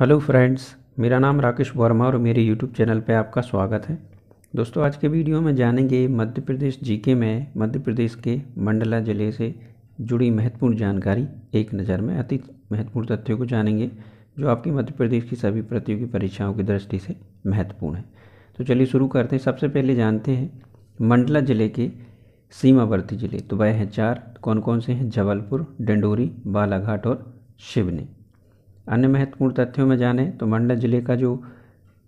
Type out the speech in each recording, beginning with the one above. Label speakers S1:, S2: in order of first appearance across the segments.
S1: hello friends मेरा नाम राकेश वर्मा और मेरे यूट्यूब चैनल पे आपका स्वागत है दोस्तों आज के वीडियो में जानेंगे मध्य प्रदेश जीके में मध्य प्रदेश के मंडला ज़िले से जुड़ी महत्वपूर्ण जानकारी एक नज़र में अति महत्वपूर्ण तथ्यों को जानेंगे जो आपकी मध्य प्रदेश की सभी प्रतियोगी परीक्षाओं की दृष्टि से महत्वपूर्ण है तो चलिए शुरू करते हैं सबसे पहले जानते हैं मंडला ज़िले के सीमावर्ती ज़िले तो वह हैं चार कौन कौन से हैं जबलपुर डंडोरी बालाघाट और शिवनी अन्य महत्वपूर्ण तथ्यों में जाने तो मंडला ज़िले का जो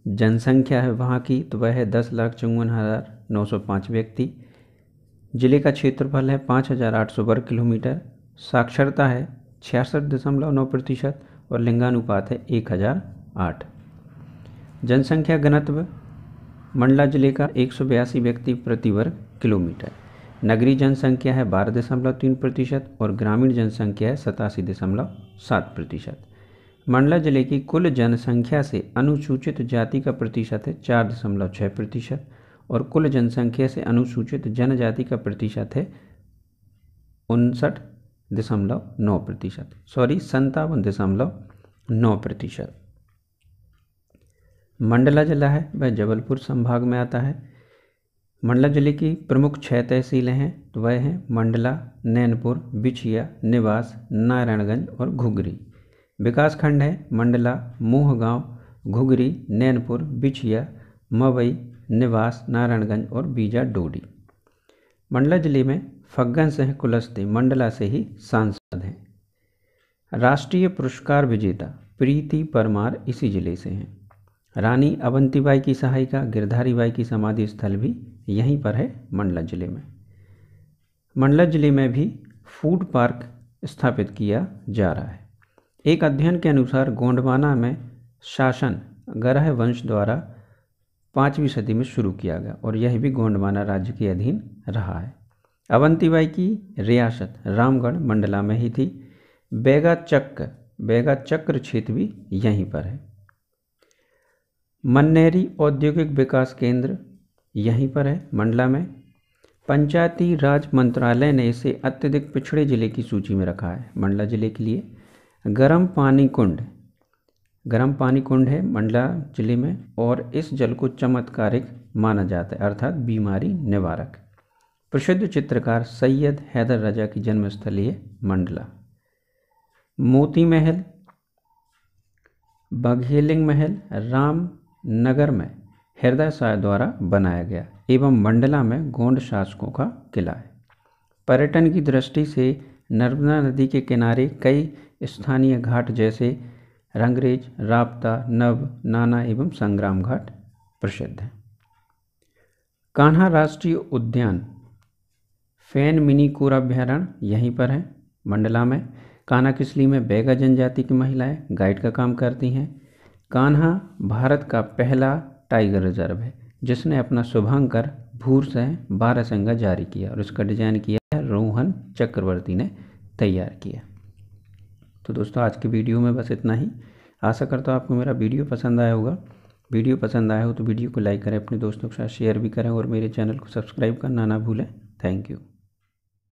S1: जनसंख्या है वहाँ की तो वह है दस लाख चौवन हज़ार नौ सौ पाँच व्यक्ति ज़िले का क्षेत्रफल है पाँच हज़ार आठ सौ वर्ग किलोमीटर साक्षरता है छियासठ दशमलव नौ प्रतिशत और लिंगानुपात है एक हज़ार आठ जनसंख्या घनत्व मंडला ज़िले का एक सौ बयासी व्यक्ति प्रति वर्ग किलोमीटर नगरीय जनसंख्या है बारह दशमलव तीन प्रतिशत और ग्रामीण जनसंख्या है सतासी दशमलव सात प्रतिशत मंडला जिले की कुल जनसंख्या से अनुसूचित जाति का प्रतिशत है चार दशमलव छः प्रतिशत और कुल जनसंख्या से अनुसूचित जनजाति का प्रतिशत है उनसठ दशमलव नौ प्रतिशत सॉरी संतावन दशमलव नौ प्रतिशत मंडला जिला है वह जबलपुर संभाग में आता है मंडला जिले की प्रमुख छः तहसीलें हैं तो वह हैं मंडला नैनपुर बिछिया निवास नारायणगंज और घुघरी विकासखंड हैं मंडला गांव घुघरी नैनपुर बिछिया मवई निवास नारायणगंज और बीजा डोडी मंडला जिले में फग्गन सिंह कुलस्ते मंडला से ही सांसद हैं राष्ट्रीय पुरस्कार विजेता प्रीति परमार इसी जिले से हैं रानी अवंतीबाई की सहायिका गिरधारी बाई की समाधि स्थल भी यहीं पर है मंडला जिले में मंडला जिले में भी फूड पार्क स्थापित किया जा रहा है एक अध्ययन के अनुसार गोंडवाना में शासन ग्रह वंश द्वारा पाँचवीं सदी में शुरू किया गया और यह भी गोंडवाना राज्य के अधीन रहा है अवंतीबाई की रियासत रामगढ़ मंडला में ही थी बेगा चक्र बेगा चक्र क्षेत्र भी यहीं पर है मन्नेरी औद्योगिक विकास केंद्र यहीं पर है मंडला में पंचायती राज मंत्रालय ने इसे अत्यधिक पिछड़े जिले की सूची में रखा है मंडला जिले के लिए गर्म पानी कुंड गर्म पानी कुंड है मंडला जिले में और इस जल को चमत्कारिक माना जाता है अर्थात बीमारी निवारक प्रसिद्ध चित्रकार सैयद हैदर राजा की जन्मस्थली है मंडला मोती महल बघेलिंग महल राम नगर में हृदय शाह द्वारा बनाया गया एवं मंडला में गोंड शासकों का किला है पर्यटन की दृष्टि से नर्मदा नदी के किनारे कई स्थानीय घाट जैसे रंगरेज राबता नव नाना एवं संग्राम घाट प्रसिद्ध हैं कान्हा राष्ट्रीय उद्यान फैन मिनी कोर अभ्यारण्य यहीं पर है मंडला में कान्हा किसली में बैगा जनजाति की महिलाएं गाइड का काम करती हैं कान्हा भारत का पहला टाइगर रिजर्व है जिसने अपना शुभंकर भूर से बारह संगा जारी किया और इसका डिजाइन किया रोहन चक्रवर्ती ने तैयार किया तो दोस्तों आज के वीडियो में बस इतना ही आशा करता हूँ आपको मेरा वीडियो पसंद आया होगा वीडियो पसंद आया हो तो वीडियो को लाइक करें अपने दोस्तों के साथ शेयर भी करें और मेरे चैनल को सब्सक्राइब करना ना भूलें थैंक यू